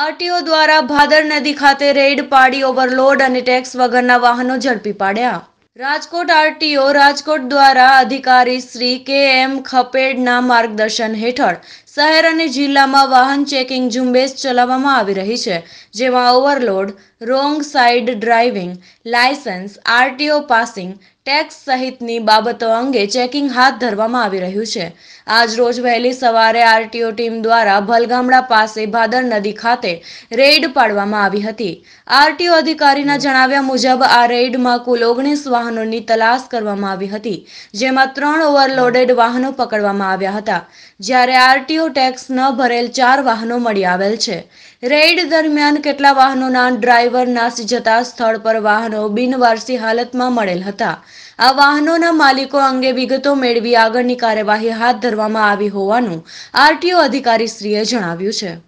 RTO દ્વારા ભાદર નદી ખાતે રેડ પાડી ઓવરલોડ અને ટેક્સ વગરના વાહનો ઝડપી પાડ્યા રાજકોટ આરટીઓ રાજકોટ દ્વારા અધિકારી શ્રી કે એમ ખપેડના માર્ગદર્શન હેઠળ શહેર અને જિલ્લામાં વાહન ચેકિંગ ઝુંબેશ ચલાવવામાં આવી રહી છે જેમાં overload wrong side driving licence RTO passing tax સહિતની બાબતો અંગે ચેકિંગ હાથ ધરવામાં આવી રહ્યું છે આજ રોજ વહેલી સવારે આરટીઓ ટીમ દ્વારા ભલગામડા પાસે ભાદર નદી ખાતે રેડ પાડવામાં આવી હતી આરટીઓ અધિકારીના જણાવ્યા મુજબ આ રેડમાં કુલ ઓગણીસ વાહનોની તલાશ કરવામાં આવી હતી જેમાં ત્રણ ઓવરલોડેડ વાહનો પકડવામાં આવ્યા હતા જ્યારે આરટીઓ કંપનીઓ ટેક્સ ન ભરેલ ચાર વાહનો મળી આવેલ છે રેઇડ દરમિયાન કેટલા વાહનોના ડ્રાઈવર નાસી જતા સ્થળ પર વાહનો બિનવારસી હાલતમાં મળેલ હતા આ વાહનોના માલિકો અંગે વિગતો મેળવી આગળની કાર્યવાહી હાથ ધરવામાં આવી હોવાનું આરટીઓ અધિકારીશ્રીએ જણાવ્યું છે